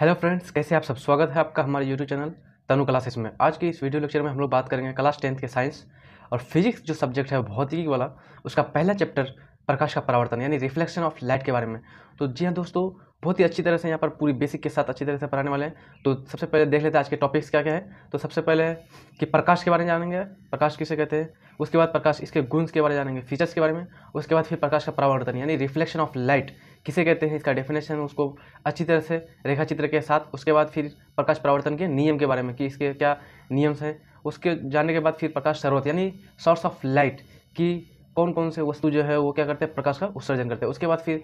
hello friends कैसे आप सब स्वागत है आपका हमारे यूट्यूब चैनल तनु क्लासेस में आज के इस वीडियो लेक्चर में हम लोग बात करेंगे क्लास टेंथ के साइंस और फिजिक्स जो सब्जेक्ट है भौतिकी वाला उसका पहला चैप्टर प्रकाश का परावर्तन यानी रिफ्लेक्शन ऑफ लाइट के बारे में तो जी हाँ दोस्तों बहुत ही अच्छी तरह से यहाँ पर पूरी बेसिक के साथ अच्छी तरह से पढ़ाने वाले हैं तो सबसे पहले देख लेते हैं आज के टॉपिक्स क्या क्या है तो सबसे पहले कि प्रकाश के बारे में जानेंगे प्रकाश किसे कहते हैं उसके बाद प्रकाश इसके गुण्स के बारे में जानेंगे फीचर्स के बारे में उसके बाद फिर प्रकाश का परावर्तन यानी रिफ्लेक्शन ऑफ लाइट किसे कहते हैं इसका डेफिनेशन उसको अच्छी तरह से रेखा चित्र के साथ उसके बाद फिर प्रकाश परावर्तन के नियम के बारे में कि इसके क्या नियम्स हैं उसके जानने के बाद फिर प्रकाश सर्वत यानी सोर्स ऑफ लाइट कि कौन कौन से वस्तु जो है वो क्या करते हैं प्रकाश का उत्सर्जन करते हैं उसके बाद फिर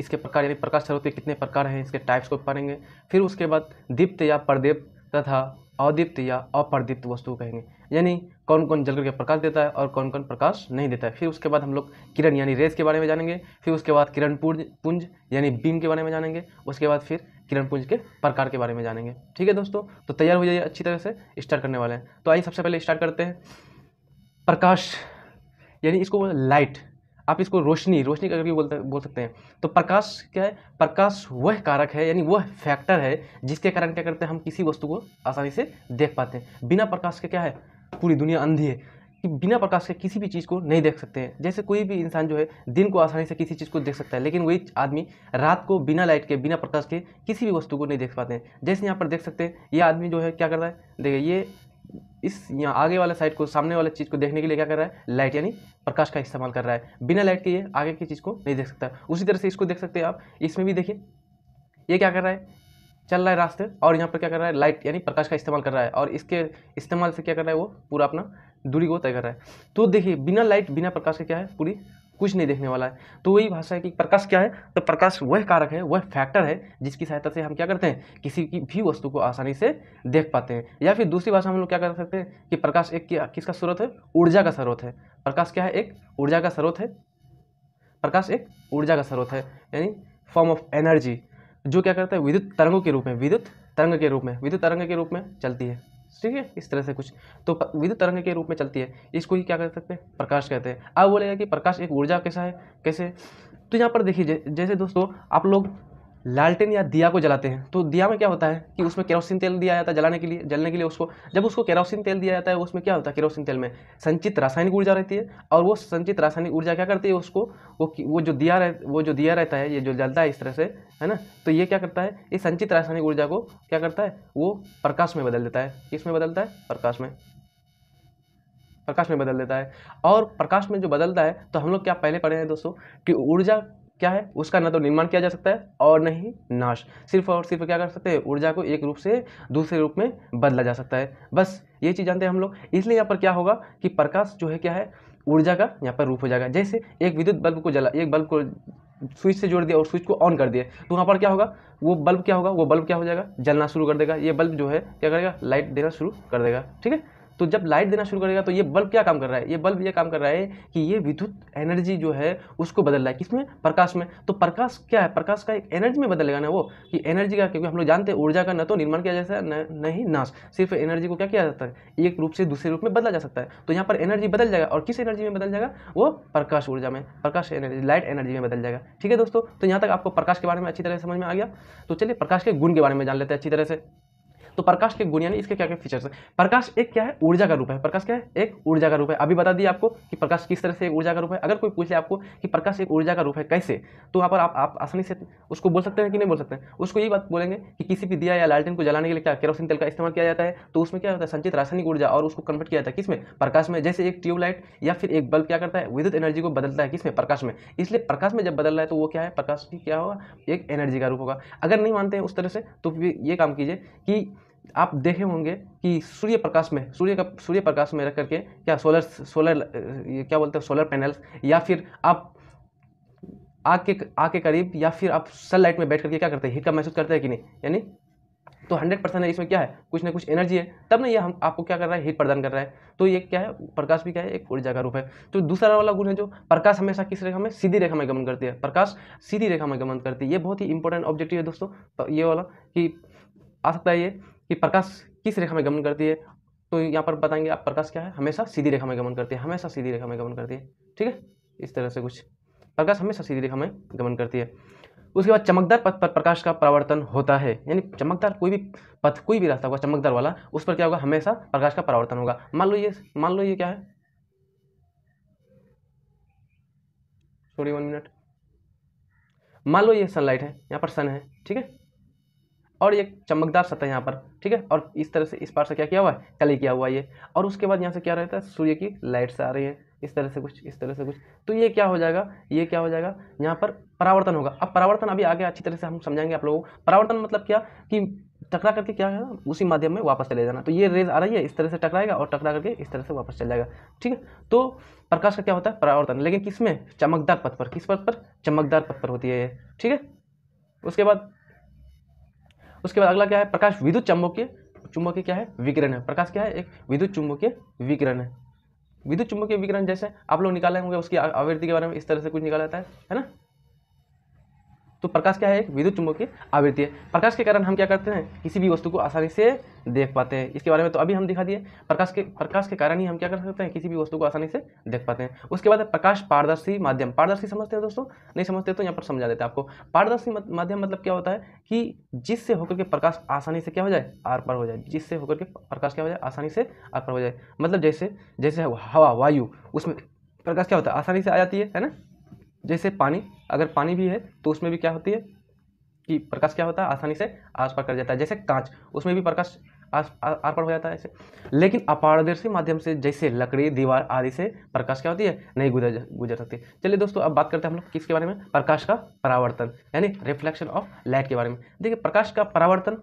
इसके प्रकार यानी प्रकाश सर्वत के कितने प्रकार हैं इसके टाइप्स को पढ़ेंगे फिर उसके बाद दीप्त या प्रदीप तथा अदीप्त या अप्रदीप्त वस्तु कहेंगे यानी कौन कौन जल के प्रकाश देता है और कौन कौन प्रकाश नहीं देता है फिर उसके बाद हम लोग किरण यानी रेस के बारे में जानेंगे फिर उसके बाद किरण पुंज पुंज यानी बीम के बारे में जानेंगे उसके बाद फिर किरण पुंज के प्रकार के बारे में जानेंगे ठीक है दोस्तों तो तैयार हो जाइए अच्छी तरह से स्टार्ट करने वाले हैं तो आइए सबसे पहले स्टार्ट करते हैं प्रकाश यानी इसको लाइट आप इसको रोशनी रोशनी का करके बोलते बोल सकते हैं तो प्रकाश क्या है प्रकाश वह कारक है यानी वह फैक्टर है जिसके कारण क्या करते हैं हम किसी वस्तु को आसानी से देख पाते हैं बिना प्रकाश के क्या है पूरी दुनिया अंधी है कि बिना प्रकाश के किसी भी चीज़ को नहीं देख सकते हैं जैसे कोई भी इंसान जो है दिन को आसानी से किसी चीज़ को देख सकता है लेकिन वही आदमी रात को बिना लाइट के बिना प्रकाश के किसी भी वस्तु को नहीं देख पाते हैं जैसे यहाँ पर देख सकते हैं ये आदमी जो है क्या करता है देखिए ये इस यहाँ आगे वाला साइड को सामने वाले चीज़ को देखने के लिए क्या कर रहा है लाइट यानी प्रकाश का इस्तेमाल कर रहा है बिना लाइट के ये आगे की चीज़ को नहीं देख सकता उसी तरह से इसको देख सकते हैं आप इसमें भी देखिए ये क्या कर रहा है चल रहा है रास्ते और यहाँ पर क्या कर रहा है लाइट यानी प्रकाश का इस्तेमाल कर रहा है और इसके इस्तेमाल से क्या कर रहा है वो पूरा अपना दूरी को तय कर रहा है तो देखिए बिना लाइट बिना प्रकाश के क्या है पूरी कुछ नहीं देखने वाला है तो वही भाषा है कि प्रकाश क्या है तो प्रकाश वह कारक है वह फैक्टर है जिसकी सहायता से हम क्या करते हैं किसी की भी वस्तु को आसानी से देख पाते हैं या फिर दूसरी भाषा हम लोग क्या कर सकते हैं कि प्रकाश एक किसका स्रोत है ऊर्जा का स्रोत है प्रकाश क्या है एक ऊर्जा का स्रोत है प्रकाश एक ऊर्जा का स्रोत है यानी फॉर्म ऑफ एनर्जी जो क्या करता है विद्युत तरंगों के रूप में विद्युत तरंग के रूप में विद्युत तरंग के रूप में चलती है ठीक है इस तरह से कुछ तो विद्युत तरंग के रूप में चलती है इसको ही क्या कह सकते हैं प्रकाश कहते हैं अब बोलेगा कि प्रकाश एक ऊर्जा कैसा है कैसे तो यहाँ पर देखिए जैसे दोस्तों आप लोग लालटेन या दिया को जलाते हैं तो दिया में क्या होता है कि उसमें केरोसिन तेल दिया जाता है जलाने के लिए जलने के लिए उसको जब उसको केरोसिन तेल दिया जाता है उसमें क्या होता है केरोसिन तेल में संचित रासायनिक ऊर्जा रहती है और वो संचित रासायनिक ऊर्जा क्या करती है उसको वो वो जो दिया रह वो जो दिया रहता है ये जो जलता है इस तरह से है ना तो ये क्या करता है ये संचित रासायनिक ऊर्जा को क्या करता है वो प्रकाश में बदल देता है किस में बदलता है प्रकाश में प्रकाश में बदल देता है और प्रकाश में जो बदलता है तो हम लोग क्या पहले पढ़े हैं दोस्तों कि ऊर्जा क्या है उसका न तो निर्माण किया जा सकता है और न ही नाश सिर्फ और सिर्फ क्या कर सकते हैं ऊर्जा को एक रूप से दूसरे रूप में बदला जा सकता है बस ये चीज़ जानते हैं हम लोग इसलिए यहाँ पर क्या होगा कि प्रकाश जो है क्या है ऊर्जा का यहाँ पर रूप हो जाएगा जैसे एक विद्युत बल्ब को जला एक बल्ब को स्विच से जोड़ दिया और स्विच को ऑन कर दिया तो वहाँ पर क्या होगा वो बल्ब क्या होगा वो बल्ब क्या हो जाएगा जलना शुरू कर देगा ये बल्ब जो है क्या करेगा लाइट देना शुरू कर देगा ठीक है तो जब लाइट देना शुरू करेगा तो ये बल्ब क्या काम कर रहा है ये बल्ब ये काम कर रहा है कि ये विद्युत एनर्जी जो है उसको बदल रहा है किसमें प्रकाश में तो प्रकाश क्या है प्रकाश का एक एनर्जी में बदलेगा ना वो कि एनर्जी का क्योंकि हम लोग जानते हैं ऊर्जा का न तो निर्माण किया जा सकता है न ही नाश सिर्फ एनर्जी को क्या किया जा सकता है एक रूप से दूसरे रूप में बदला जा सकता है तो यहाँ पर एनर्जी बदल जाएगा और किस एनर्जी में बदल जाएगा वो प्रकाश ऊर्जा में प्रकाश एनर्जी लाइट एनर्जी में बदल जाएगा ठीक है दोस्तों तो यहाँ तक आपको प्रकाश के बारे में अच्छी तरह समझ में आ गया तो चलिए प्रकाश के गुण के बारे में जान लेते हैं अच्छी तरह से तो प्रकाश के गुण यानी इसके क्या क्या फीचर्स हैं प्रकाश एक क्या है ऊर्जा का रूप है प्रकाश क्या है एक ऊर्जा का रूप है अभी बता दिए आपको कि प्रकाश किस तरह से ऊर्जा का रूप है अगर कोई पूछे आपको कि प्रकाश एक ऊर्जा का रूप है कैसे तो वहाँ पर आप, आप आसानी से उसको बोल सकते हैं कि नहीं बोल सकते हैं उसको ये बात बोलेंगे कि किसी भी दिया या लालटेन को जलाने के लिए क्या केरोसिन तेल का इस्तेमाल किया जाता है तो उसमें क्या होता है संचित रासायनिक ऊर्जा और उसको कन्वर्ट किया जाता है किसमें प्रकाश में जैसे एक ट्यूबलाइट या फिर एक बल्ब क्या करता है विद्युत एनर्जी को बदलता है किसमें प्रकाश में इसलिए प्रकाश में जब बदल रहा है तो वो क्या है प्रकाश की क्या होगा एक एनर्जी का रूप होगा अगर नहीं मानते हैं उस तरह से तो ये काम कीजिए कि आप देखे होंगे कि सूर्य प्रकाश में सूर्य का सूर्य प्रकाश में रख करके क्या सोलर सोलर क्या बोलते हैं सोलर पैनल्स या फिर आप आग के आग के करीब या फिर आप सनलाइट में बैठ करके क्या करते हैं हीट का महसूस करते हैं कि नहीं यानी तो हंड्रेड परसेंट इसमें क्या है कुछ ना कुछ एनर्जी है तब ना ये हम आपको क्या कर रहा है हीट प्रदान कर रहा है तो ये क्या है प्रकाश भी क्या है एक ऊर्जा का रूप है तो दूसरा वाला गुण है जो प्रकाश हमेशा किस रेखा में सीधी रेखा में गमन करती है प्रकाश सीधी रेखा में गमन करती है ये बहुत ही इंपॉर्टेंट ऑब्जेक्टिव है दोस्तों ये वाला कि आ सकता है ये कि प्रकाश किस रेखा में गमन करती है तो यहाँ पर बताएंगे आप प्रकाश क्या है हमेशा सीधी रेखा में गमन करती है हमेशा सीधी रेखा में गमन करती है ठीक है इस तरह से कुछ प्रकाश हमेशा सीधी रेखा में गमन करती है उसके बाद चमकदार पथ पर प्रकाश का परावर्तन होता है यानी चमकदार कोई भी पथ कोई भी रास्ता होगा चमकदार वाला उस पर क्या होगा हमेशा प्रकाश का परावर्तन होगा मान लो ये मान लो ये क्या है सॉरी वन मिनट मान लो ये सनलाइट है यहाँ पर सन है ठीक है और ये चमकदार सतह यहाँ पर ठीक है और इस तरह से इस पार से क्या किया हुआ है कली किया हुआ है ये और उसके बाद यहाँ से क्या रहता है सूर्य की लाइट से आ रही है इस तरह से कुछ इस तरह से कुछ तो ये क्या हो जाएगा ये क्या हो जाएगा यहाँ पर परावर्तन होगा अब परावर्तन अभी आगे अच्छी तरह से हम समझाएंगे आप लोगों को परावर्तन मतलब क्या कि टकरा करके क्या है उसी माध्यम में वापस चले जाना तो ये रेज आ रही है इस तरह से टकराएगा और टकरा करके इस तरह से वापस चल जाएगा ठीक है तो प्रकाश का क्या होता है परावर्तन लेकिन किस में चमकदार पथ पर किस पथ पर चमकदार पथ पर होती है ये ठीक है उसके बाद उसके बाद अगला क्या है प्रकाश विद्युत चुंबकीय चुंबकीय क्या है विकिरण है प्रकाश क्या है एक विद्युत चुंबकीय विकिरण है विद्युत चुंबकीय विकिरण जैसे आप लोग निकाले होंगे उसकी आवृत्ति के बारे में इस तरह से कुछ निकाला जाता है है ना तो प्रकाश क्या है एक विद्युत चुंबकीय आवृत्ति है प्रकाश के कारण हम क्या करते हैं किसी भी वस्तु को आसानी से देख पाते हैं इसके बारे में तो अभी हम दिखा दिए प्रकाश के प्रकाश के कारण ही हम क्या कर सकते हैं किसी भी वस्तु को आसानी से देख पाते हैं उसके बाद प्रकाश पारदर्शी माध्यम पारदर्शी समझते हैं दोस्तों नहीं समझते तो यहाँ पर समझा देते हैं आपको पारदर्शी माध्यम मतलब क्या होता है कि जिससे होकर के प्रकाश आसानी से क्या हो जाए आर पार हो जाए जिससे होकर के प्रकाश क्या हो जाए आसानी से आर पार हो जाए मतलब जैसे जैसे हवा वायु उसमें प्रकाश क्या होता है आसानी से आ जाती है है ना जैसे पानी अगर पानी भी है तो उसमें भी क्या होती है कि प्रकाश क्या होता है आसानी से आस पार कर जाता है जैसे कांच उसमें भी प्रकाश आस आर पार हो जाता है ऐसे लेकिन अपारदर्शी माध्यम से जैसे लकड़ी दीवार आदि से प्रकाश क्या होती है नहीं गुजर गुजर सकती चलिए दोस्तों अब बात करते हैं हम लोग किसके बारे में प्रकाश का परावर्तन यानी रिफ्लेक्शन ऑफ लाइट के बारे में देखिए प्रकाश का परावर्तन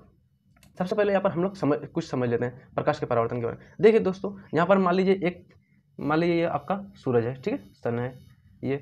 सबसे पहले यहाँ पर हम लोग समझ कुछ समझ लेते हैं प्रकाश के परावर्तन के बारे में देखिए दोस्तों यहाँ पर मान लीजिए एक मान लीजिए ये आपका सूरज है ठीक है सन है ये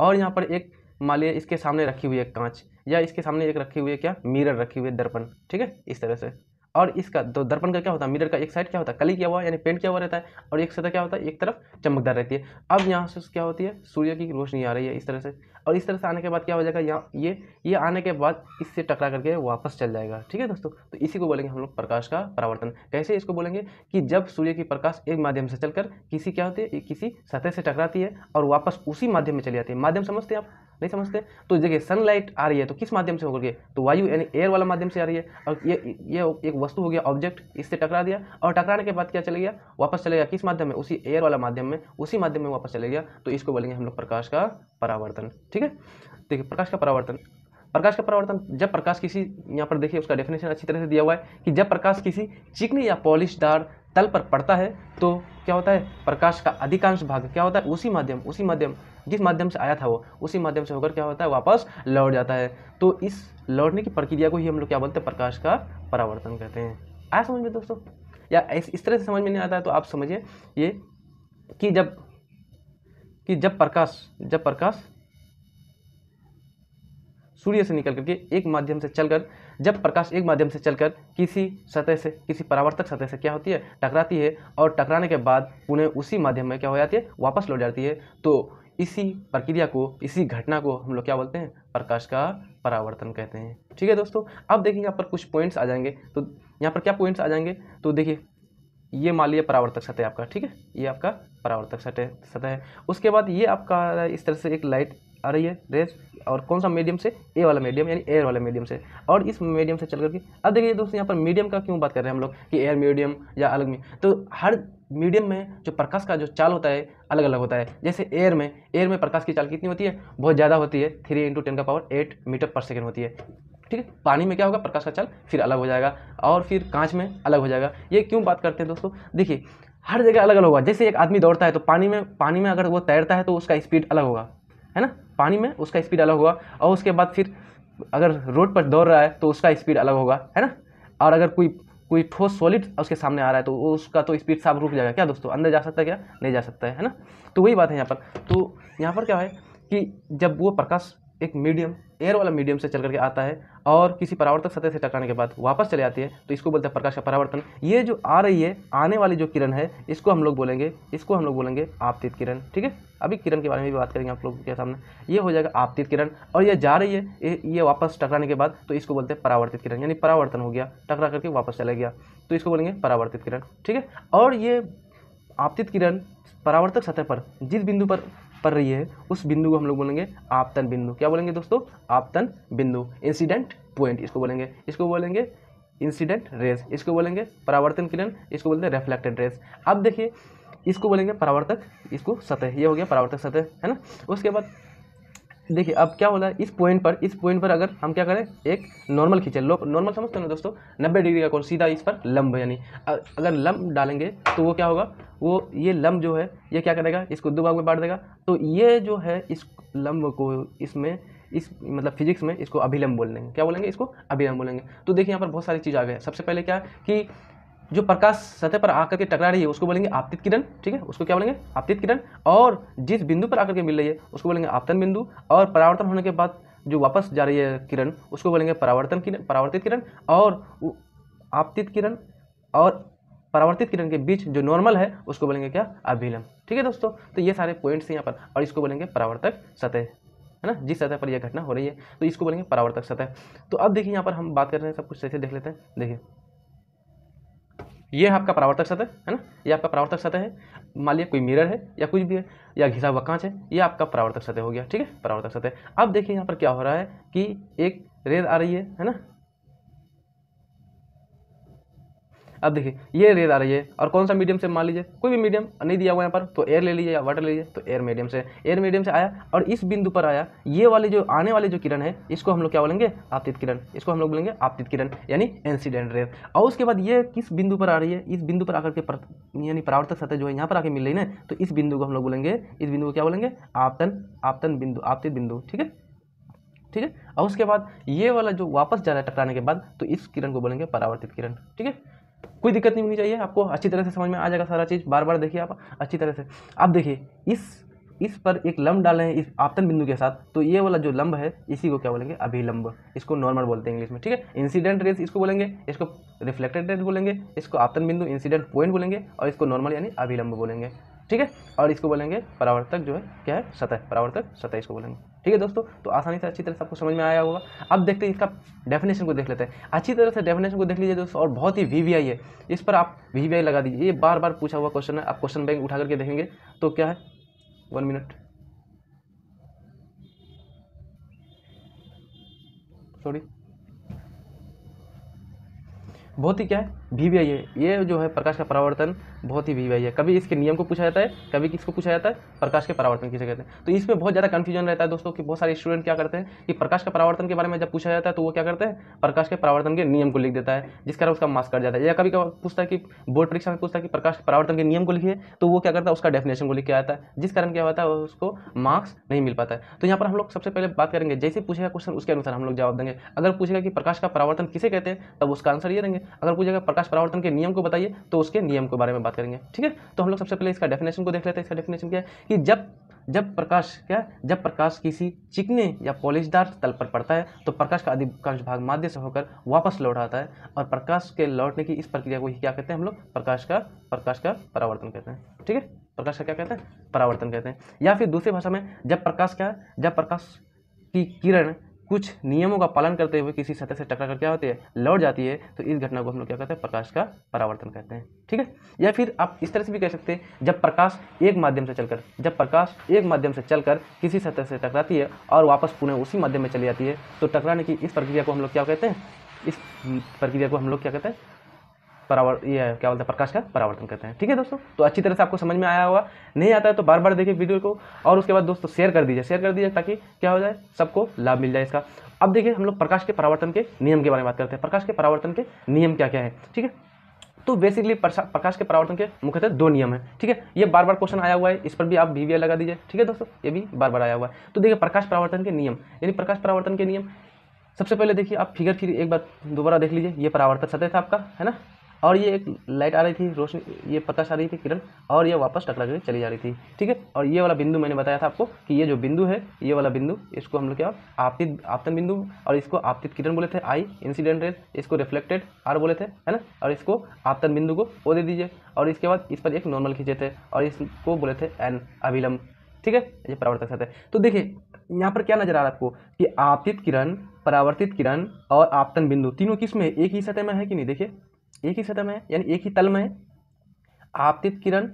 और यहाँ पर एक मान लिया इसके सामने रखी हुई है कांच या इसके सामने एक रखी हुई है क्या मिरर रखी हुई है दर्पण ठीक है इस तरह से और इसका दो दर्पण का क्या होता है मिरर का एक साइड क्या होता है कली किया हुआ यानी पेंट किया हुआ रहता है और एक सतह क्या होता है एक तरफ चमकदार रहती है अब यहाँ से क्या होती है सूर्य की रोशनी आ रही है इस तरह से और इस तरह से आने के बाद क्या हो जाएगा यहाँ ये ये आने के बाद इससे टकरा करके वापस चल जाएगा ठीक है दोस्तों तो इसी को बोलेंगे हम लोग प्रकाश का परावर्तन कैसे इसको बोलेंगे कि जब सूर्य की प्रकाश एक माध्यम से चलकर किसी क्या होती है किसी सतह से टकराती है और वापस उसी माध्यम में चली जाती है माध्यम समझते हैं आप नहीं समझते तो देखिए सनलाइट आ रही है तो किस माध्यम से होकर के तो वायु यानी एयर वाला माध्यम से आ रही है और ये ये एक वस्तु हो गया ऑब्जेक्ट इससे टकरा दिया और टकराने के बाद क्या चले गया वापस चले गया किस माध्यम में उसी एयर वाला माध्यम में उसी माध्यम में वापस चले गया तो इसको बोलेंगे हम लोग प्रकाश का परावर्तन ठीक है देखिए प्रकाश का परावर्तन प्रकाश का परावर्तन जब प्रकाश किसी यहाँ पर देखिए उसका डेफिनेशन अच्छी तरह से दिया हुआ है कि जब प्रकाश किसी चिकने या पॉलिशदार तल पर पड़ता है तो क्या होता है प्रकाश का अधिकांश भाग क्या होता है उसी माध्यम उसी माध्यम जिस माध्यम से आया था वो उसी माध्यम से होकर क्या होता है वापस लौट जाता है तो इस लौटने की प्रक्रिया को ही हम लोग क्या बोलते हैं प्रकाश का परावर्तन कहते हैं आया समझ में दोस्तों या इस तरह से समझ में नहीं आता है तो आप समझिए ये कि जब कि जब प्रकाश जब प्रकाश सूर्य से निकल करके एक माध्यम से चलकर जब प्रकाश एक माध्यम से चलकर किसी सतह से किसी परावर्तक सतह से क्या होती है टकराती है और टकराने के बाद पुनः उसी माध्यम में क्या हो जाती है वापस लौट जाती है तो इसी प्रक्रिया को इसी घटना को हम लोग क्या बोलते हैं प्रकाश का परावर्तन कहते हैं ठीक है दोस्तों अब देखिए यहाँ पर कुछ पॉइंट्स आ जाएंगे तो यहाँ पर क्या पॉइंट्स आ जाएंगे तो देखिए ये मान लिया परावर्तक सतह आपका ठीक है ये आपका परावर्तक सतह सतह है उसके बाद ये आपका इस तरह से एक लाइट आ रही है रेस और कौन सा मीडियम से ए वाला मीडियम यानी एयर वाला मीडियम से और इस मीडियम से चल करके अब देखिए दोस्तों यहाँ पर मीडियम का क्यों बात कर रहे हैं हम लोग कि एयर मीडियम या अलग में तो हर मीडियम में जो प्रकाश का जो चाल होता है अलग अलग होता है जैसे एयर में एयर में प्रकाश की चाल कितनी होती है बहुत ज़्यादा होती है थ्री इंटू टेन का पावर एट मीटर पर सेकेंड होती है ठीक है पानी में क्या होगा प्रकाश का चाल फिर अलग हो जाएगा और फिर कांच में अलग हो जाएगा ये क्यों बात करते हैं दोस्तों देखिए हर जगह अलग अलग होगा जैसे एक आदमी दौड़ता है तो पानी में पानी में अगर वो तैरता है तो उसका स्पीड अलग होगा है ना पानी में उसका स्पीड अलग होगा और उसके बाद फिर अगर रोड पर दौड़ रहा है तो उसका स्पीड अलग होगा है ना और अगर कोई कोई ठोस सॉलिड उसके सामने आ रहा है तो उसका तो स्पीड साफ रुक जाएगा क्या दोस्तों अंदर जा सकता है क्या नहीं जा सकता है है ना तो वही बात है यहाँ पर तो यहाँ पर क्या है कि जब वो प्रकाश एक मीडियम एयर वाला मीडियम से चल करके आता है और किसी परावर्तक सतह से टकराने के बाद वापस चले आती है तो इसको बोलते हैं प्रकाश का परावर्तन ये जो आ रही है आने वाली जो किरण है इसको हम लोग बोलेंगे इसको हम लोग बोलेंगे आपतित किरण ठीक है अभी किरण के बारे में भी बात करेंगे आप लोगों के सामने ये हो जाएगा आपतित किरण और ये जा रही है ये वापस टकराने के बाद तो इसको बोलते हैं परावर्तित किरण यानी परावर्तन हो गया टकरा करके वापस चला गया तो इसको बोलेंगे परावर्तित किरण ठीक है और ये आपतित किरण परावर्तक सतह पर जिस बिंदु पर पड़ रही है उस बिंदु को हम लोग बोलेंगे आपतन बिंदु क्या बोलेंगे दोस्तों आपतन बिंदु इंसिडेंट पॉइंट इसको बोलेंगे इसको बोलेंगे इंसिडेंट रेस इसको बोलेंगे परावर्तन किरण इसको बोलते हैं रेफ्लेक्टेड रेस अब देखिए इसको बोलेंगे परावर्तक इसको सतह ये हो गया परावर्तक सतह है ना उसके बाद देखिए अब क्या होता है इस पॉइंट पर इस पॉइंट पर अगर हम क्या करें एक नॉर्मल खींचे लोग नॉर्मल समझते हैं ना दोस्तों नब्बे डिग्री का कोण सीधा इस पर लंब यानी अगर लंब डालेंगे तो वो क्या होगा वो ये लंब जो है ये क्या करेगा इसको दो भाग में बांट देगा तो ये जो है इस लंब को इसमें इस मतलब फिजिक्स में इसको अभिलंब बोल देंगे क्या बोलेंगे इसको अभिलंब बोलेंगे तो देखिए यहाँ पर बहुत सारी चीज़ आ गए सबसे पहले क्या कि जो प्रकाश सतह पर आकर के टकरा रही है उसको बोलेंगे आपतित किरण ठीक है उसको क्या बोलेंगे आपतित किरण और जिस बिंदु पर आकर के मिल रही है उसको बोलेंगे आपतन बिंदु और परावर्तन होने के बाद जो वापस जा रही है किरण उसको बोलेंगे परावर्तन किरण परावर्तित किरण और आपतित किरण और परावर्तित किरण के बीच जो नॉर्मल है उसको बोलेंगे क्या अभिलम ठीक है दोस्तों तो ये सारे पॉइंट्स हैं यहाँ पर और इसको बोलेंगे परावर्तक सतह है ना जिस सतह पर यह घटना हो रही है तो इसको बोलेंगे परावर्तक सतह तो अब देखिए यहाँ पर हम बात कर रहे हैं सब कुछ सही से देख लेते हैं देखिए ये है आपका परावर्तक सतह है ना ये आपका परावर्तक सतह है मान लिया कोई मिरर है या कुछ भी है या घिसा हुआ कांच है ये आपका परावर्तक सतह हो गया ठीक है परावर्तक सतह अब देखिए यहाँ पर क्या हो रहा है कि एक रेत आ रही है है ना अब देखिए ये रेयर आ रही है और कौन सा मीडियम से मान लीजिए कोई भी मीडियम नहीं दिया हुआ यहाँ पर तो एयर ले लीजिए या वाटर ले लीजिए तो एयर मीडियम से एयर मीडियम से आया और इस बिंदु पर आया ये वाले जो आने वाले जो किरण है इसको हम लोग क्या बोलेंगे आपतित किरण इसको हम लोग बोलेंगे आपतित किरण यानी इंसिडेंट रेयर और उसके बाद ये किस बिंदु पर आ रही है इस बिंदु पर आकर के यानी परावर्तक सतह जो है यहाँ पर आके मिल रही ना तो इस बिंदु को हम लोग बोलेंगे इस बिंदु को क्या बोलेंगे आपतन आपतन बिंदु आपतित बिंदु ठीक है ठीक है और उसके बाद ये वाला जो वापस जा रहा है टकराने के बाद तो इस किरण को बोलेंगे परावर्तित किरण ठीक है कोई दिक्कत नहीं होनी चाहिए आपको अच्छी तरह से समझ में आ जाएगा सारा चीज़ बार बार देखिए आप अच्छी तरह से आप देखिए इस इस पर एक लम्ब डाले हैं इस आपतन बिंदु के साथ तो ये वाला जो लम्ब है इसी को क्या बोलेंगे अभिलंब इसको नॉर्मल बोलते हैं इंग्लिश में ठीक है इंसिडेंट रेस इसको बोलेंगे इसको रिफ्लेक्टेड रेस बोलेंगे इसको आपतन बिंदु इंसिडेंट पॉइंट बोलेंगे और इसको नॉर्मल यानी अभिलंब बोलेंगे ठीक है और इसको बोलेंगे परावर्तक जो है क्या है सतह परावर्तक सतह इसको बोलेंगे ठीक है दोस्तों तो आसानी से अच्छी तरह से आपको समझ में आया होगा अब देखते हैं इसका डेफिनेशन को देख लेते हैं अच्छी तरह से डेफिनेशन को देख लीजिए दोस्तों और बहुत ही वी है इस पर आप वी लगा दीजिए ये बार बार पूछा हुआ क्वेश्चन है आप क्वेश्चन बैंक उठा करके देखेंगे तो क्या है वन मिनट सॉरी बहुत ही क्या है भी है ये जो है प्रकाश का परावर्तन बहुत ही भी है कभी इसके नियम को पूछा जाता है कभी किसको पूछा जाता है प्रकाश के परावर्तन किसे कहते हैं तो इसमें बहुत ज़्यादा कन्फ्यूजन रहता है दोस्तों कि बहुत सारे स्टूडेंट क्या करते हैं कि प्रकाश का परावर्तन के बारे में जब पूछा जाता है तो वो क्या करते हैं प्रकाश के परावर्तन के नियम को लिख देता है जिस कारण उसका मार्क्स कट जाता है या कभी कभी पूछता है कि बोर्ड परीक्षा में पूछता है कि प्रकाश के परावर्तन के नियम को लिखिए तो वो क्या करता है उसका डेफिनेशन को लिख के आता है जिस कारण क्या होता है उसको मार्क्स नहीं मिल पाता है तो यहाँ पर हम लोग सबसे पहले बात करेंगे जैसे पूछेगा क्वेश्चन उसके अनुसार हम लोग जवाब देंगे अगर पूछेगा कि प्रकाश का परावर्तन किसे कहते हैं तब उसका आंसर ये देंगे अगर कोई जगह प्रकाश परावर्तन के नियम को बताइए तो उसके नियम के बारे में बात करेंगे ठीक है तो हम लोग सबसे पहले इसका डेफिनेशन को देख लेते हैं इसका डेफिनेशन क्या है कि जब जब प्रकाश क्या जब प्रकाश किसी चिकने या पॉलिशदार तल पर पड़ता है तो प्रकाश का अधिकांश भाग माध्य से होकर वापस लौट आता है और प्रकाश के लौटने की इस प्रक्रिया को ही क्या कहते हैं हम लोग प्रकाश का प्रकाश का परावर्तन कहते हैं ठीक है प्रकाश का क्या कहते हैं परावर्तन कहते हैं या फिर दूसरी भाषा में जब प्रकाश क्या जब प्रकाश की किरण कुछ नियमों का पालन करते हुए किसी सतह से टकरा कर क्या होती है लौट जाती है तो इस घटना को हम लोग क्या कहते हैं प्रकाश का परावर्तन कहते हैं ठीक है या फिर आप इस तरह से भी कह सकते हैं जब प्रकाश एक माध्यम से चलकर जब प्रकाश एक माध्यम से चलकर किसी सतह से टकराती है और वापस पुनः उसी माध्यम में चली जाती है तो टकराने की इस प्रक्रिया को हम लोग क्या कहते हैं इस प्रक्रिया को हम लोग क्या कहते हैं परावर्त ये है क्या बोलते हैं प्रकाश का परावर्तन करते हैं ठीक है दोस्तों तो अच्छी तरह से आपको समझ में आया होगा नहीं आता है तो बार बार देखिए वीडियो को और उसके बाद दोस्तों शेयर कर दीजिए शेयर कर दीजिए ताकि क्या हो जाए सबको लाभ मिल जाए इसका अब देखिए हम लोग प्रकाश के परावर्तन के नियम के बारे में बात करते हैं प्रकाश के परावर्तन के नियम क्या क्या है ठीक है तो बेसिकली प्रकाश के परावर्तन के मुख्यतः दो नियम है ठीक है ये बार बार क्वेश्चन आया हुआ है इस पर भी आप वीवीआई लगा दीजिए ठीक है दोस्तों ये भी बार बार आया हुआ है तो देखिए प्रकाश परावर्तन के नियम यानी प्रकाश परावर्तन के नियम सबसे पहले देखिए आप फिगर फिर एक बार दोबारा देख लीजिए ये परावर्तक सतह था आपका है ना और ये एक लाइट आ रही थी रोशनी ये पता आ रही थी किरण और ये वापस टकरा कर चली जा रही थी ठीक है और ये वाला बिंदु मैंने बताया था आपको कि ये जो बिंदु है ये वाला बिंदु इसको हम लोग क्या आपतित आपतन बिंदु और इसको आपतित किरण बोले थे आई इंसिडेंट रेट इसको रिफ्लेक्टेड आर बोले थे है ना और इसको आपतन बिंदु को वो दे दीजिए और इसके बाद इस पर एक नॉर्मल खींचे थे और इसको बोले थे एन अभिलम ठीक है ये परावर्तक साथ है तो देखिए यहाँ पर क्या नजर आ रहा है आपको कि आपतित किरण परावर्तित किरण और आपतन बिंदु तीनों किस में एक ही सतह में है कि नहीं देखिए एक ही सतह में है यानी एक ही तल में है आपतित किरण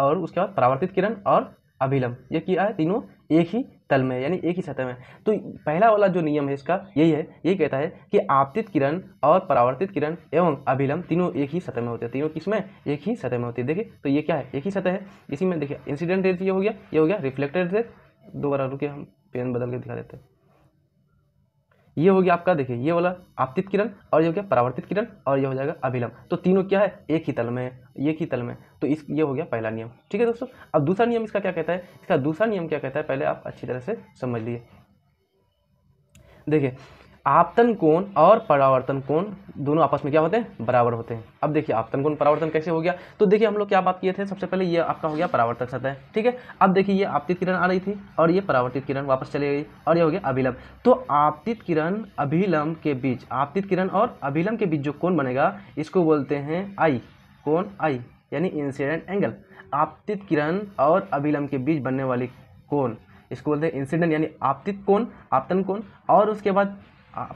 और उसके बाद परावर्तित किरण और अभिलंब ये क्या है तीनों एक ही तल में यानी एक ही सतह में तो पहला वाला जो नियम है इसका यही है यही कहता है कि आपतित किरण और परावर्तित किरण एवं अभिलंब तीनों एक ही सतह में होते हैं तीनों किसमें एक ही सतह में होती है देखिए तो ये क्या है एक ही सतह है इसी में देखिए इंसिडेंट रेज ये हो गया ये हो गया रिफ्लेक्टेड रेज दोबारा रुके हम पेन बदल के दिखा देते हैं ये हो गया आपका देखिए ये वाला आपतित किरण और ये हो गया परावर्तित किरण और ये हो जाएगा अभिलंब तो तीनों क्या है एक ही तल में एक ही तल में तो इस ये हो गया पहला नियम ठीक है दोस्तों अब दूसरा नियम इसका क्या कहता है इसका दूसरा नियम क्या कहता है पहले आप अच्छी तरह से समझ लीजिए देखिए आपतन कोण और परावर्तन कोण दोनों आपस में क्या होते हैं बराबर होते हैं अब देखिए आपतन कोण परावर्तन कैसे हो गया तो देखिए हम लोग क्या बात किए थे सबसे पहले ये आपका हो गया परावर्तन सतह ठीक है अब देखिए ये आपतित किरण आ रही थी और ये परावर्तित किरण वापस चली गई और ये हो गया अभिलंब तो आपतित किरण अभिलंब के बीच आपतित किरण और अभिलंब के बीच जो कौन बनेगा इसको बोलते हैं आई कौन आई यानी इंसिडेंट एंगल आपतित किरण और अभिलंब के बीच बनने वाली कौन इसको बोलते हैं इंसिडेंट यानी आपतित कौन आपतन कोण और उसके बाद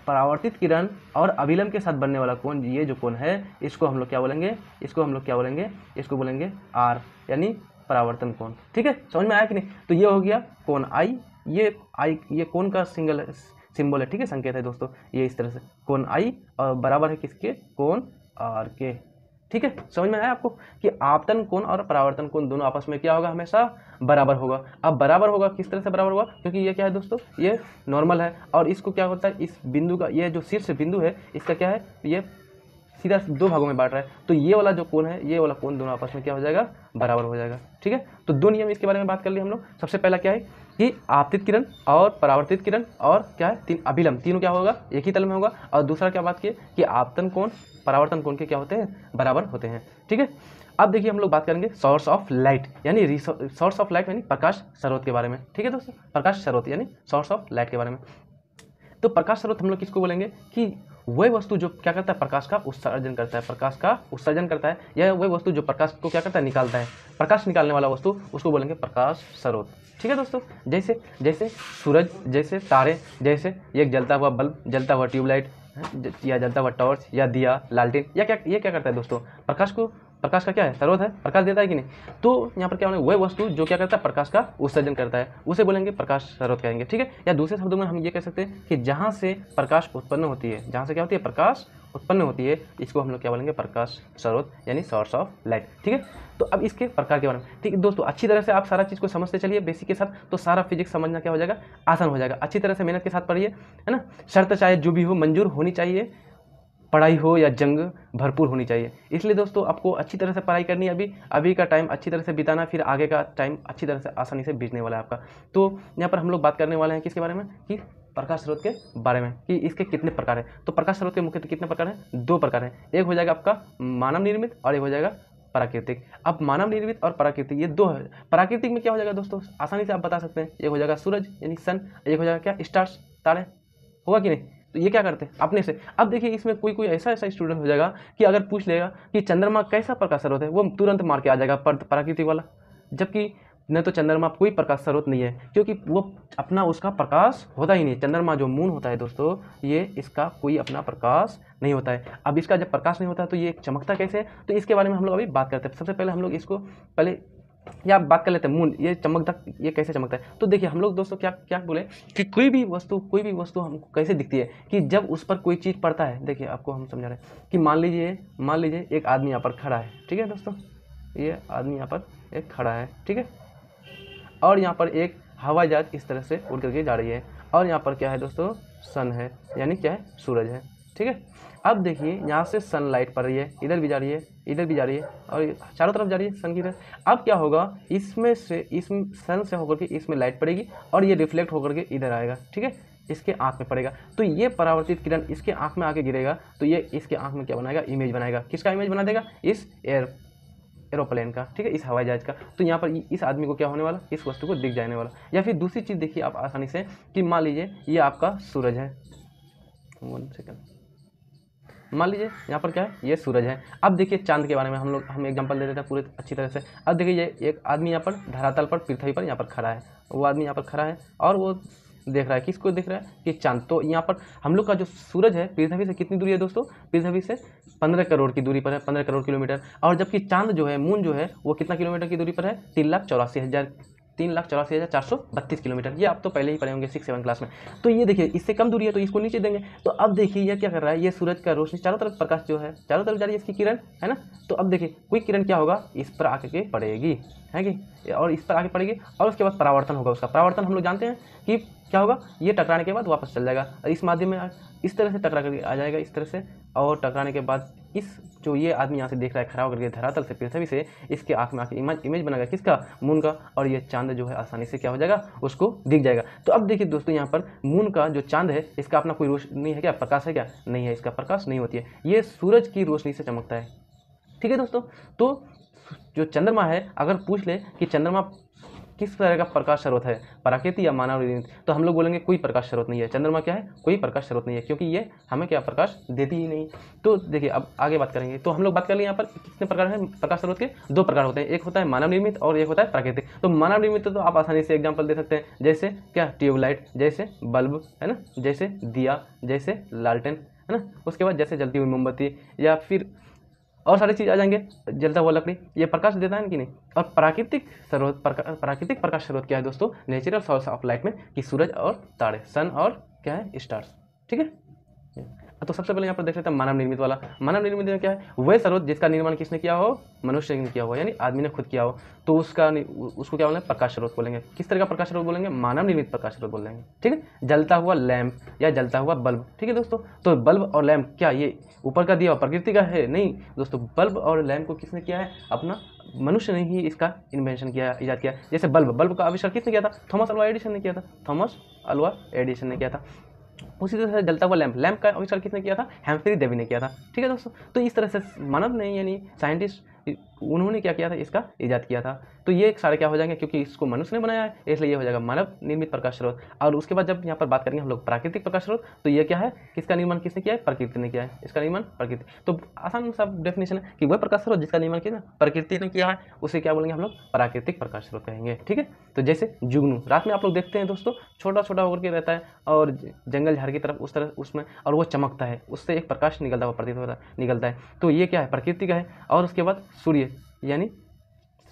परावर्तित किरण और अभिलम के साथ बनने वाला कोण ये जो कोण है इसको हम लोग क्या बोलेंगे इसको हम लोग क्या बोलेंगे इसको बोलेंगे आर यानी परावर्तन कोण ठीक है समझ में आया कि नहीं तो ये हो गया कोण आई ये आई ये कोण का सिंगल सिंबल है ठीक है संकेत है दोस्तों ये इस तरह से कोण आई और बराबर है किसके कोण आर के ठीक है समझ में आया आपको कि आपतन कोण और परावर्तन कोण दोनों आपस में क्या होगा हमेशा बराबर होगा अब बराबर होगा किस तरह से बराबर होगा क्योंकि ये क्या है दोस्तों ये नॉर्मल है और इसको क्या होता है इस बिंदु का ये जो शीर्ष बिंदु है इसका क्या है ये सीधा दो भागों में बांट रहा है तो ये वाला जो कोण है ये वाला कोण दोनों आपस में क्या हो जाएगा बराबर हो जाएगा ठीक है तो दो नियम इसके बारे में बात कर लिए हम लोग सबसे पहला क्या है कि आपतित किरण और परावर्तित किरण और क्या है तीन अभिलंब तीनों क्या होगा एक ही तल में होगा और दूसरा क्या बात की कि आपतन कोण परावर्तन कोण के क्या होते हैं बराबर होते हैं ठीक है अब देखिए हम लोग बात करेंगे सोर्स ऑफ लाइट यानी सोर्स ऑफ लाइट यानी प्रकाश स्रोत के बारे में ठीक है दोस्तों प्रकाश स्रोत यानी सोर्स ऑफ लाइट के बारे में तो प्रकाश स्रोत हम लोग किसको बोलेंगे कि वही वस्तु जो क्या करता है प्रकाश का उत्सर्जन करता है प्रकाश का उत्सर्जन करता है या वही वस्तु जो प्रकाश को क्या करता है निकालता है प्रकाश निकालने वाला वस्तु उसको बोलेंगे प्रकाश स्रोत ठीक है दोस्तों जैसे जैसे सूरज जैसे तारे जैसे एक जलता हुआ बल्ब जलता हुआ ट्यूबलाइट या जलता हुआ टॉर्च या दिया लालटेन या क्या ये क्या करता है दोस्तों प्रकाश को प्रकाश का क्या है सर्वोद है प्रकाश देता है कि नहीं तो यहाँ पर क्या होने वह वस्तु जो क्या करता है प्रकाश का उत्सर्जन करता है उसे बोलेंगे प्रकाश सर्वोद कहेंगे ठीक है या दूसरे शब्दों में हम ये कह सकते हैं कि जहाँ से प्रकाश उत्पन्न होती है जहाँ से क्या होती है प्रकाश उत्पन्न होती है इसको हम लोग क्या बोलेंगे प्रकाश स्रोत यानी सोर्स ऑफ लाइट ठीक है तो अब इसके प्रकार के बारे में ठीक है दोस्तों अच्छी तरह से आप सारा चीज़ को समझते चलिए बेसिक के साथ तो सारा फिजिक्स समझना क्या हो जाएगा आसान हो जाएगा अच्छी तरह से मेहनत के साथ पढ़िए है ना शर्त चाहे जो भी हो मंजूर होनी चाहिए पढ़ाई हो या जंग भरपूर होनी चाहिए इसलिए दोस्तों आपको अच्छी तरह से पढ़ाई करनी है अभी अभी का टाइम अच्छी तरह से बिताना फिर आगे का टाइम अच्छी तरह से आसानी से बीतने वाला है आपका तो यहाँ पर हम लोग बात करने वाले हैं किसके बारे में कि प्रकाश स्रोत के बारे में कि इसके कितने प्रकार हैं तो प्रकाश स्रोत के मुख्य कितने प्रकार हैं दो प्रकार हैं एक हो जाएगा आपका मानव निर्मित और एक हो जाएगा प्राकृतिक अब मानव निर्मित और प्राकृतिक ये दो है प्राकृतिक में क्या हो जाएगा दोस्तों आसानी से आप बता सकते हैं एक हो जाएगा सूरज यानी सन एक हो जाएगा क्या स्टार्स तारे होगा कि नहीं तो ये क्या करते हैं अपने से अब देखिए इसमें कोई कोई ऐसा ऐसा स्टूडेंट हो जाएगा कि अगर पूछ लेगा कि चंद्रमा कैसा प्रकाश स्रोत है वो तुरंत मार के आ जाएगा प्राकृतिक वाला जबकि न तो चंद्रमा कोई प्रकाश स्रोत नहीं है क्योंकि वो अपना उसका प्रकाश होता ही नहीं चंद्रमा जो मून होता है दोस्तों ये इसका कोई अपना प्रकाश नहीं होता है अब इसका जब प्रकाश नहीं होता है तो ये चमकता कैसे है तो इसके बारे में हम लोग अभी बात करते हैं सबसे पहले हम लोग इसको पहले या आप बात कर लेते हैं मून ये चमकता ये कैसे चमकता है तो देखिए हम लोग दोस्तों क्या क्या बोले कि कोई भी वस्तु कोई भी वस्तु हमको कैसे दिखती है कि जब उस पर कोई चीज़ पड़ता है देखिए आपको हम समझा रहे हैं कि मान लीजिए मान लीजिए एक आदमी यहाँ पर खड़ा है ठीक है दोस्तों ये आदमी यहाँ पर एक खड़ा है ठीक है और यहाँ पर एक हवाई जहाज इस तरह से उड़ करके जा रही है और यहाँ पर क्या है दोस्तों सन है यानी क्या है सूरज है ठीक है अब देखिए यहाँ से सनलाइट पड़ रही है इधर भी जा रही है इधर भी जा रही है और चारों तरफ जा रही है सन की तरफ अब क्या होगा इसमें से इस सन से होकर के इसमें लाइट पड़ेगी और ये रिफ्लेक्ट होकर के इधर आएगा ठीक है इसके आँख में पड़ेगा तो ये परावर्तित किरण इसके आँख में आके गिरेगा तो ये इसके आँख में क्या बनाएगा इमेज बनाएगा किसका इमेज बना देगा इस एयर एरोप्लेन का ठीक है इस हवाई जहाज का तो यहाँ पर इस आदमी को क्या होने वाला इस वस्तु को दिख जाने वाला या फिर दूसरी चीज़ देखिए आप आसानी से कि मान लीजिए ये आपका सूरज है वन सेकेंड मान लीजिए यहाँ पर क्या है ये सूरज है अब देखिए चांद के बारे में हम लोग हम एग्जाम्पल दे देते हैं पूरे अच्छी तरह से अब देखिए ये एक आदमी यहाँ पर धरातल पर पृथ्वी पर यहाँ पर खड़ा है वो आदमी यहाँ पर खड़ा है और वो देख रहा है किसको देख रहा है कि चांद तो यहाँ पर हम लोग का जो सूरज है पृथ्वी से कितनी दूरी है दोस्तों पृथ्वी से पंद्रह करोड़ की दूरी पर है पंद्रह करोड़ किलोमीटर और जबकि चांद जो है मून जो है वो कितना किलोमीटर की दूरी पर है तीन लाख चौरासी हज़ार तीन लाख चौरासी हज़ार चार सौ बत्तीस किलोमीटर ये आप तो पहले ही पढ़े होंगे सिक्स सेवन क्लास में तो ये देखिए इससे कम दूरी है तो इसको नीचे देंगे तो अब देखिए ये क्या कर रहा है ये सूरज का रोशनी चारों तरफ प्रकाश जो है चारों तरफ जा रही है इसकी किरण है ना तो अब देखिए कोई किरण क्या होगा इस पर आके के पड़ेगी है कि और इस पर आके पड़ेगी और उसके बाद परावर्तन होगा उसका परावर्तन हम लोग जानते हैं कि क्या होगा ये टकराने के बाद वापस चल जाएगा इस माध्यम में इस तरह से टकरा कर आ जाएगा इस तरह से और टकराने के बाद इस जो ये आदमी यहाँ से देख रहा है खराब करके धरातल से पृथ्वी से इसके आँख में आकर इमेज इमेज बनेगा किसका मून का और ये चांद जो है आसानी से क्या हो जाएगा उसको दिख जाएगा तो अब देखिए दोस्तों यहाँ पर मून का जो चांद है इसका अपना कोई रोशनी है क्या प्रकाश है क्या नहीं है इसका प्रकाश नहीं होती है ये सूरज की रोशनी से चमकता है ठीक है दोस्तों तो जो चंद्रमा है अगर पूछ ले कि चंद्रमा किस तरह का प्रकाश स्रोत है प्राकृतिक या मानव निर्मित तो हम लोग बोलेंगे कोई प्रकाश स्रोत नहीं है चंद्रमा क्या है कोई प्रकाश स्रोत नहीं है क्योंकि ये हमें क्या प्रकाश देती ही नहीं तो देखिए अब आगे बात करेंगे तो हम लोग बात कर लें यहाँ पर कितने प्रकार हैं प्रकाश स्रोत के दो प्रकार होते हैं एक होता है मानव निर्मित और एक होता है प्राकृतिक तो मानव निर्मित तो आप आसानी से एग्जाम्पल दे सकते हैं जैसे क्या ट्यूबलाइट जैसे बल्ब है ना जैसे दिया जैसे लालटेन है ना उसके बाद जैसे जलती हुई मोमबत्ती या फिर और सारी चीज़ आ जाएंगे जलता हुआ लकड़ी ये प्रकाश देता है कि नहीं और प्राकृतिक स्रोत प्राकृतिक प्रकाश स्रोत क्या है दोस्तों नेचुरल सोर्स ऑफ लाइट में कि सूरज और तारे सन और क्या है स्टार्स ठीक है हाँ, तो सबसे पहले यहाँ पर देख सकते हैं मानव निर्मित वाला मानव निर्मित में क्या है वह सर्वोच्च जिसका निर्माण किसने किया हो मनुष्य ने किया हो यानी आदमी ने खुद किया हो तो उसका उसको क्या बोलेंगे प्रकाश स्रोत बोलेंगे किस तरह का प्रकाश स्रोत बोलेंगे मानव निर्मित प्रकाश स्रोत बोलेंगे ठीक है जलता हुआ लैम्प या जलता हुआ बल्ब ठीक है दोस्तों तो बल्ब और लैम्प क्या ये ऊपर का दिया हुआ प्रकृति का है नहीं दोस्तों बल्ब और लैम्प को किसने किया है अपना मनुष्य ने ही इसका इन्वेंशन किया ईजाद किया जैसे बल्ब बल्ब का आविष्कार किसने किया था थॉमस अलवा एडिशन ने किया था थॉमस अलवा एडिशन ने किया था उसी तरह से जलता हुआ लैम्प लैम्प का आविष्कार किसने किया था हेम्फ्री देवी ने किया था ठीक है दोस्तों तो इस तरह से मानव ने यानी साइंटिस्ट उन्होंने क्या किया था इसका ईजाद किया था तो ये सारे क्या हो जाएंगे क्योंकि इसको मनुष्य ने बनाया है इसलिए ये हो जाएगा मानव निर्मित प्रकाश स्रोत और उसके बाद जब यहाँ पर बात करेंगे हम लोग प्राकृतिक प्रकाश स्रोत तो ये क्या है किसका निर्माण किसने किया है प्रकृति ने किया है इसका निर्माण प्रकृति तो आसान सब डेफिनेशन है कि वह प्रकाश स्रोत जिसका निर्माण किया प्रकृति ने किया है उसे क्या बोलेंगे हम लोग प्राकृतिक प्रकाश स्रोत कहेंगे ठीक है तो जैसे जुगनू रात में आप लोग देखते हैं दोस्तों छोटा छोटा होकर के रहता है और जंगल झाड़ की तरफ उस तरह उसमें और वो चमकता है उससे एक प्रकाश निकलता हुआ प्रतीत होता निकलता है तो ये क्या है प्रकृति का है और उसके बाद सूर्य यानी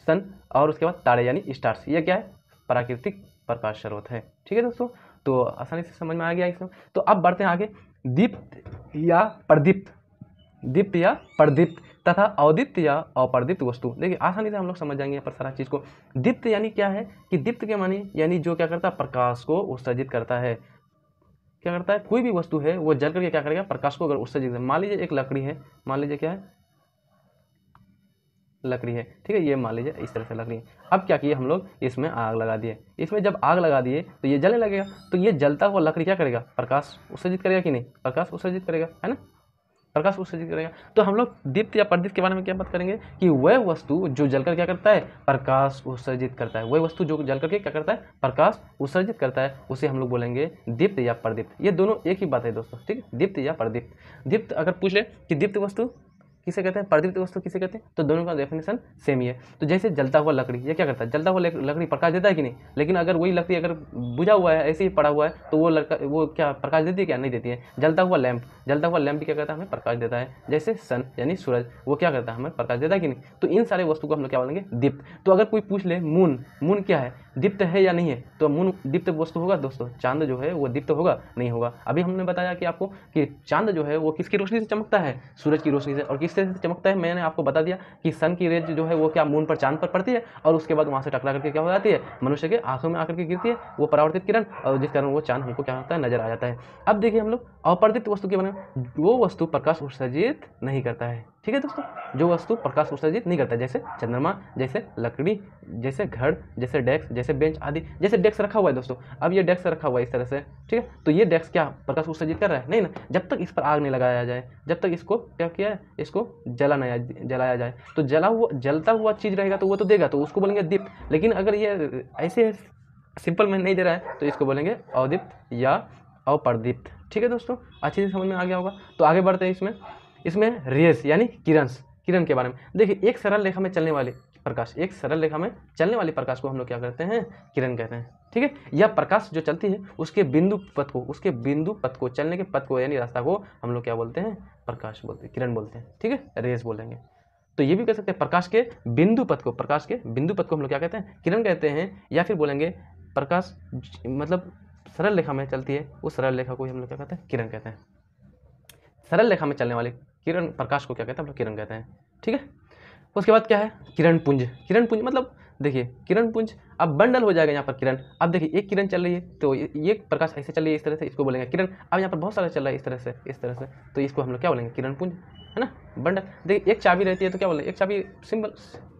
सन और उसके बाद तारे यानी स्टार्स यह क्या है प्राकृतिक प्रकाश स्रोत है ठीक है दोस्तों तो आसानी से समझ में आ गया इसमें तो अब बढ़ते हैं आगे दीप्त या प्रदीप्त दीप्त या प्रदीप्त तथा अवदीप्त या अप्रदीप्त वस्तु देखिए आसानी से हम लोग समझ जाएंगे यहाँ पर सारा चीज़ को दीप्त यानी क्या है कि दीप्त के माने यानी जो क्या करता है प्रकाश को उत्सर्जित करता है क्या करता है कोई भी वस्तु है वो जल करके क्या करेगा प्रकाश को अगर उत्सर्जित मान लीजिए एक लकड़ी है मान लीजिए क्या है लकड़ी है ठीक है ये मान लीजिए इस तरह से लकड़ी है अब क्या किए हम लोग इसमें आग लगा दिए इसमें जब आग लगा दिए तो ये जलने लगेगा तो ये जलता हुआ लकड़ी क्या करेगा प्रकाश उत्सर्जित करेगा कि नहीं प्रकाश उत्सर्जित करेगा है ना प्रकाश उत्सर्जित करेगा तो हम लोग दीप्त या प्रदीप्त के बारे में क्या बात करेंगे कि वह वस्तु जो जलकर क्या करता है प्रकाश उत्सर्जित करता है वह वस्तु जो जल करके क्या करता है प्रकाश उत्सर्जित करता है उसे हम लोग बोलेंगे दीप्त या प्रदीप्त ये दोनों एक ही बात है दोस्तों ठीक है दीप्त या प्रदीप्त दीप्त अगर पूछ ले कि दीप्त वस्तु किसे कहते हैं प्रदीप्त वस्तु किसे कहते हैं तो दोनों का डेफिनेशन सेम ही है तो जैसे जलता हुआ लकड़ी ये क्या करता है जलता हुआ लकड़ी प्रकाश देता है कि नहीं लेकिन अगर वही लकड़ी अगर बुझा हुआ है ऐसे ही पड़ा हुआ है तो वो लड़का वो क्या प्रकाश देती है क्या नहीं देती है जलता हुआ लैंप जलता हुआ लैंप क्या करता है हमें प्रकाश देता है जैसे सन यानी सूरज वो क्या करता है हमें प्रकाश देता है कि नहीं तो इन सारे वस्तु को हम लोग क्या बोलेंगे दीप्त तो अगर कोई पूछ ले मून मून क्या है दीप्त है या नहीं है तो मून दीप्त वस्तु होगा दोस्तों चांद जो है वो दीप्त होगा नहीं होगा अभी हमने बताया कि आपको कि चांद जो है वो किसकी रोशनी से चमकता है सूरज की रोशनी से और किस किस तरह से चमकता है मैंने आपको बता दिया कि सन की रेज जो है वो क्या मून पर चांद पर पड़ती है और उसके बाद वहाँ से टकरा करके क्या हो जाती है मनुष्य के आंखों में आकर के गिरती है वो परावर्तित किरण और जिस कारण वो चांद हमको क्या होता है नजर आ जाता है अब देखिए हम लोग अपर्दित वस्तु के बारे में वो वस्तु प्रकाश उत्सर्जित नहीं करता है ठीक है दोस्तों जो वस्तु प्रकाश उत्सर्जित नहीं करता जैसे चंद्रमा जैसे लकड़ी जैसे घर जैसे डेस्क जैसे बेंच आदि जैसे डेस्क रखा हुआ है दोस्तों अब ये डेस्क रखा हुआ है इस तरह से ठीक है तो ये डेस्क क्या प्रकाश उत्सर्जित कर रहा है नहीं ना जब तक इस पर आग नहीं लगाया जाए जब तक इसको क्या किया है इसको उसको जलाना जलाया जाए तो जला हुआ जलता हुआ चीज़ रहेगा तो वो तो देगा तो उसको बोलेंगे दीप लेकिन अगर ये ऐसे सिंपल में नहीं दे रहा है तो इसको बोलेंगे अवदीप्त या अप्रदीप्त ठीक है दोस्तों अच्छे से समझ में आ गया होगा तो आगे बढ़ते हैं इसमें इसमें रेस यानी किरन्स किरण के बारे में देखिए एक सरल रेखा में चलने वाले प्रकाश एक सरल रेखा में चलने वाले प्रकाश को हम लोग क्या करते हैं किरण कहते हैं ठीक है यह प्रकाश जो चलती है उसके बिंदु पथ को उसके बिंदु पथ को चलने के पथ को यानी रास्ता को हम लोग क्या बोलते हैं प्रकाश बोलते हैं किरण बोलते हैं ठीक है रेस बोलेंगे तो ये भी कह सकते हैं प्रकाश के बिंदु पथ को प्रकाश के बिंदु पथ को हम लोग क्या कहते हैं किरण कहते हैं या फिर बोलेंगे प्रकाश मतलब सरल रेखा में चलती है उस सरल रेखा को हम लोग क्या कहते हैं किरण कहते हैं सरल रेखा में चलने वाले किरण प्रकाश को क्या कहते हैं हम लोग किरण कहते हैं ठीक है उसके बाद क्या है किरण पुंज किरण पुंज मतलब देखिए किरण पुंज अब बंडल हो जाएगा यहाँ पर किरण अब देखिए एक किरण चल रही है तो ये प्रकाश ऐसे चल रही है इस तरह से इसको बोलेंगे किरण अब यहाँ पर बहुत सारा चल रहा है इस तरह से इस तरह से तो इसको हम लोग क्या बोलेंगे किरण पुंज है ना बंडल देखिए एक चाबी रहती है तो क्या बोलते हैं एक चाबी सिंपल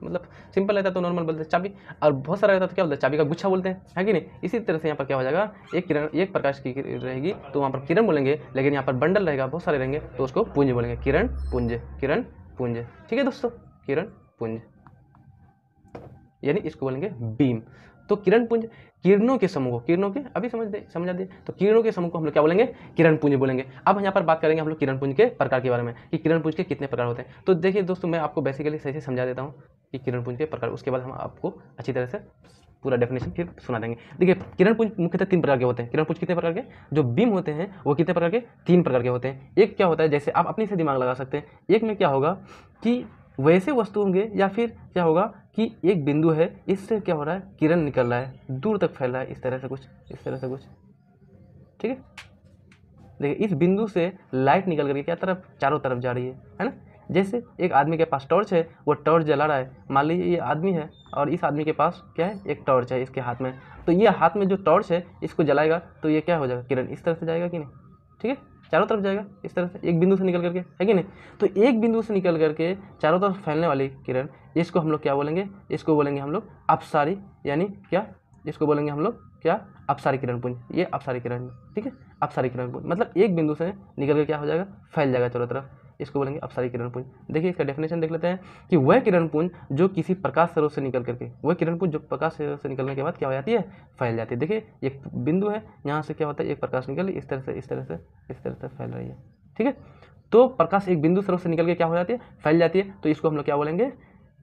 मतलब सिंपल रहता है तो नॉर्मल बोलते हैं चाबी और बहुत सारा रहता है तो क्या बोलते हैं चाबी का गुच्छा बोलते हैं है कि नहीं इसी तरह से यहाँ पर क्या हो जाएगा एक किरण एक प्रकाश की रहेगी तो वहाँ पर किरण बोलेंगे लेकिन यहाँ पर बंडल रहेगा बहुत सारे रहेंगे तो उसको पुंज बोलेंगे किरण पुंज किरण पुंज ठीक है दोस्तों किरण पुंज यानी इसको बोलेंगे बीम तो किरण पुंज किरणों के समूह किरणों के अभी समझ दे समझा दे तो किरणों के समूह को हम लोग क्या बोलेंगे किरण पुंज बोलेंगे अब यहाँ पर बात करेंगे हम लोग किरण पुंज के प्रकार के बारे में कि किरण पुंज के कितने प्रकार होते हैं तो देखिए दोस्तों मैं आपको बेसिकली सही से समझा देता हूँ कि किरण पुंज के प्रकार उसके बाद हम आपको अच्छी तरह से पूरा डेफिनेशन फिर सुना देंगे देखिए किरण पुंज मुख्यतः तीन प्रकार के होते हैं किरण पुंज कितने प्रकार के जो बीम होते हैं वो कितने प्रकार के तीन प्रकार के होते हैं एक क्या होता है जैसे आप अपने से दिमाग लगा सकते हैं एक में क्या होगा कि वैसे वस्तु होंगे या फिर क्या होगा कि एक बिंदु है इससे क्या हो रहा है किरण निकल रहा है दूर तक फैल रहा है इस तरह से कुछ इस तरह से कुछ ठीक है देखिए इस बिंदु से लाइट निकल करके क्या तरफ चारों तरफ जा रही है है ना जैसे एक आदमी के पास टॉर्च है वो टॉर्च जला रहा है मान लीजिए ये आदमी है और इस आदमी के पास क्या है एक टॉर्च है इसके हाथ में तो ये हाथ में जो टॉर्च है इसको जलाएगा तो ये क्या हो जाएगा किरण इस तरह से जाएगा कि नहीं ठीक है चारों तरफ जाएगा इस तरह से एक बिंदु से निकल करके है कि नहीं तो एक बिंदु से निकल करके चारों तरफ फैलने वाली किरण इसको हम लोग क्या बोलेंगे इसको बोलेंगे हम लोग अपसारी यानी क्या इसको बोलेंगे हम लोग क्या अपसारी किरण पुंज ये अपसारी किरण ठीक है अपसारी किरण पुंज मतलब एक बिंदु से निकल कर क्या हो जाएगा फैल जाएगा चारों तरफ इसको बोलेंगे अपसारी किरण पुंज देखिए इसका डेफिनेशन देख लेते हैं कि वह किरण पुंज जो किसी प्रकाश स्रोत से निकल करके वह किरण पुंज जो प्रकाश स्रोत से निकलने के बाद क्या हो जाती है फैल जाती है देखिए एक बिंदु है यहाँ से क्या होता है एक प्रकाश निकल इस तरह से इस तरह से इस तरह से फैल रही है ठीक है तो प्रकाश एक बिंदु स्रोत से निकल के क्या हो जाती है फैल जाती है तो इसको हम लोग क्या बोलेंगे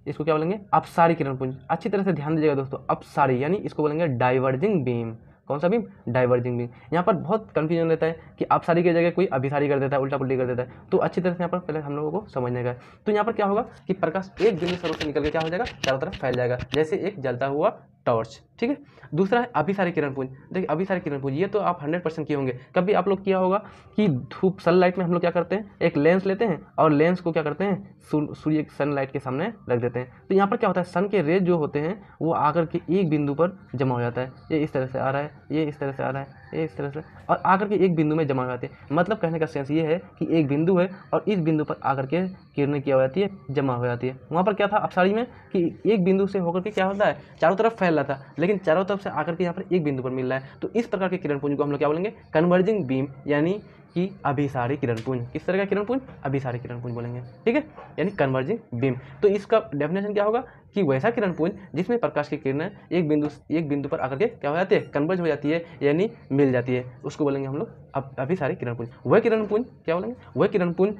इसको क्या बोलेंगे अपसारी किरण पुंज अच्छी तरह से ध्यान दीजिएगा दोस्तों अपसारी यानी इसको बोलेंगे डाइवर्जिंग बीम कौन सा बीम डाइवर्जिंग बीम यहाँ पर बहुत कन्फ्यूजन रहता है कि अपसारी की जगह कोई अभिसारी कर देता है उल्टा पुल्टी कर देता है तो अच्छी तरह से यहाँ पर पहले हम लोगों को समझने का तो यहाँ पर क्या होगा कि प्रकाश एक बिंदु स्वरूप से निकल के क्या हो जाएगा चारों तरफ फैल जाएगा जैसे एक जलता हुआ टॉर्च ठीक है दूसरा है अभिसारी किरण पुंज देखिए अभिसारी किरण पुंज ये तो आप हंड्रेड परसेंट किए होंगे कभी आप लोग किया होगा कि धूप सनलाइट में हम लोग क्या करते हैं एक लेंस लेते हैं और लेंस को क्या करते हैं सूर्य सनलाइट के सामने रख देते हैं तो यहाँ पर क्या होता है सन के रेज जो होते हैं वो आकर के एक बिंदु पर जमा हो जाता है ये इस तरह से आ रहा है ये इस तरह से आ रहा है ये इस तरह से और आकर के एक बिंदु में जमा हो जाते हैं मतलब कहने का सेंस ये है कि एक बिंदु है और इस बिंदु पर आकर के किरणें क्या हो जाती है जमा हो जाती है वहाँ पर क्या था अपसारी में कि एक बिंदु से होकर के क्या होता है चारों तरफ फैल रहा था लेकिन चारों तरफ से आकर के यहाँ पर एक बिंदु पर मिल रहा है तो इस प्रकार के किरण पुंज को हम लोग क्या बोलेंगे कन्वर्जिंग बीम यानी कि अभिसारी किरण पुंज किस तरह का किरण पुंज अभिसारी किरण पुंज बोलेंगे ठीक है यानी कन्वर्जिंग बीम तो इसका डेफिनेशन क्या होगा कि वैसा किरण पुंज जिसमें प्रकाश की किरणें एक बिंदु एक बिंदु पर आकर के क्या हो जाती है कन्वर्ज हो जाती है यानी मिल जाती है उसको बोलेंगे हम लोग अभिसारी किरण पुंज वह किरण पुंज क्या बोलेंगे वह किरण पुंज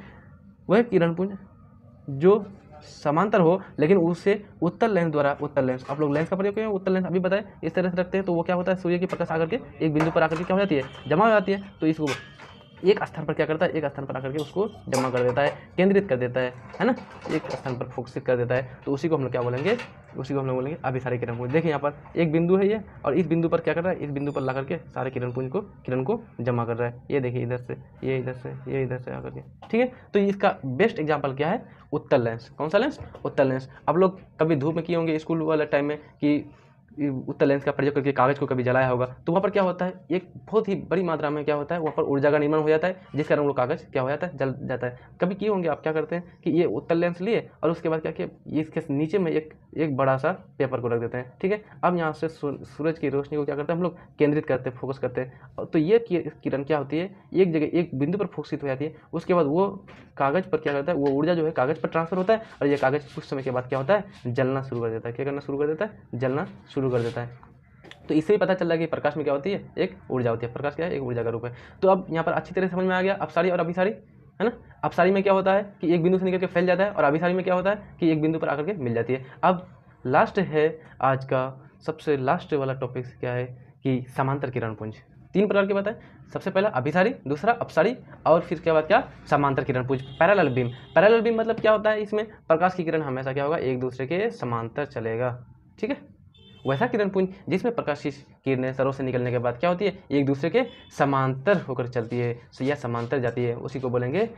वह किरण पुंज जो समांतर हो लेकिन उससे उत्तर लेंस द्वारा उत्तर लेंस आप लोग लेंस का प्रयोग करें उत्तर लेंस अभी बताएं इस तरह से रखते हैं तो वो क्या होता है सूर्य की प्रकाश आकर के एक बिंदु पर आकर के क्या हो जाती है जमा हो जाती है तो इसको एक स्थान पर क्या करता है एक स्थान पर आकर के उसको जमा कर देता है केंद्रित कर देता है है ना एक स्थान पर फोकसित कर देता है तो उसी को हम लोग क्या बोलेंगे उसी को हम लोग बोलेंगे अभी सारे किरण पुंज देखिए यहाँ पर एक बिंदु है ये और इस बिंदु पर क्या कर रहा है इस बिंदु पर ला करके सारे किरण पुंज को किरण को जमा कर रहा है ये देखिए इधर से ये इधर से ये इधर से आकर के ठीक है तो इसका बेस्ट एग्जाम्पल क्या है उत्तर लेंस कौन सा लेंस उत्तर लेंस अब लोग कभी धूप में किए होंगे स्कूल वाले टाइम में कि उत्तर लेंस का प्रयोग करके कागज़ को कभी जलाया होगा तो वहाँ पर क्या होता है एक बहुत ही बड़ी मात्रा में क्या होता है वहाँ पर ऊर्जा का निर्माण हो जाता है जिस कारण वो कागज़ क्या हो जाता है जल जाता है कभी किए होंगे आप क्या करते हैं कि ये उत्तर लेंस लिए और उसके बाद क्या किया इसके नीचे में एक एक बड़ा सा पेपर को रख देते हैं ठीक है अब यहाँ से सूरज की रोशनी को क्या करते हैं हम लोग केंद्रित करते हैं फोकस करते हैं तो ये किरण क्या होती है एक जगह एक बिंदु पर फोकसित हो जाती है उसके बाद वो कागज़ पर क्या करता है वो ऊर्जा जो है कागज़ पर ट्रांसफर होता है और ये कागज़ कुछ समय के बाद क्या होता है जलना शुरू कर देता है क्या करना शुरू कर देता है जलना शुरू शुरू कर देता है तो इससे भी पता चल रहा है कि प्रकाश में क्या होती है एक ऊर्जा होती है प्रकाश क्या है एक ऊर्जा का रूप है तो अब यहाँ पर अच्छी तरह समझ में आ गया अपसारी और अभिसारी है ना अपसारी में क्या होता है कि एक बिंदु से निकल के फैल जाता है और अभिसारी में क्या होता है कि एक बिंदु पर आकर के मिल जाती है अब लास्ट है आज का सबसे लास्ट वाला टॉपिक क्या है कि समांतर किरण पुंज तीन प्रकार की बात है सबसे पहला अभिसारी दूसरा अपसारी और फिर क्या बात क्या समांतर किरण पुंज पैरेलल बीम पैरेलल बीम मतलब क्या होता है इसमें प्रकाश की किरण हमेशा क्या होगा एक दूसरे के समांतर चलेगा ठीक है वैसा किरण पुंज जिसमें प्रकाशित किरणें सरों से निकलने के बाद क्या होती है एक दूसरे के समांतर होकर चलती है सो यह समांतर जाती है उसी को बोलेंगे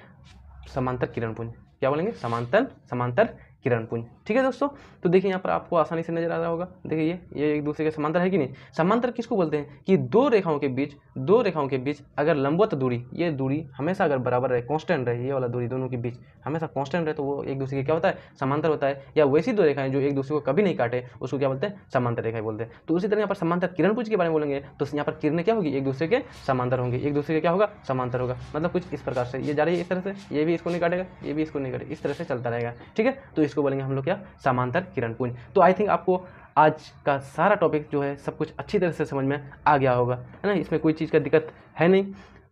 समांतर किरण पुंज क्या बोलेंगे समांतर समांतर किरण पुंज ठीक है दोस्तों तो देखिए यहाँ पर आपको आसानी से नजर आ रहा होगा देखिए ये ये एक दूसरे के समांतर है कि नहीं समांतर किसको बोलते हैं कि दो रेखाओं के बीच दो रेखाओं के बीच अगर लंबवत दूरी ये दूरी हमेशा अगर बराबर रहे कॉन्स्टेंट रहे ये वाला दूरी दोनों के बीच हमेशा कॉन्स्टेंट रहे तो वो एक दूसरे के क्या होता है समांतर होता है या वैसी दो रेखाएं जो एक दूसरे को कभी नहीं काटे उसको क्या बोलते हैं समांतर रेखाएं बोलते हैं तो उसी तरह यहाँ पर समांतर किरण पुंज के बारे में बोलेंगे तो यहाँ पर किरण क्या होगी एक दूसरे के समांतर होंगे एक दूसरे के क्या होगा समांतर होगा मतलब कुछ इस प्रकार से ये जा रही है इस तरह से ये भी इसको नहीं काटेगा ये भी इसको नहीं काटेगा इस तरह से चलता रहेगा ठीक है तो इसको बोलेंगे हम लोग क्या समांतर किरण पुंज तो आई थिंक आपको आज का सारा टॉपिक जो है सब कुछ अच्छी तरह से समझ में आ गया होगा है ना इसमें कोई चीज़ का दिक्कत है नहीं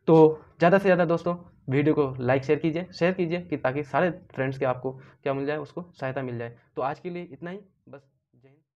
तो ज़्यादा से ज़्यादा दोस्तों वीडियो को लाइक शेयर कीजिए शेयर कीजिए कि ताकि सारे फ्रेंड्स के आपको क्या मिल जाए उसको सहायता मिल जाए तो आज के लिए इतना ही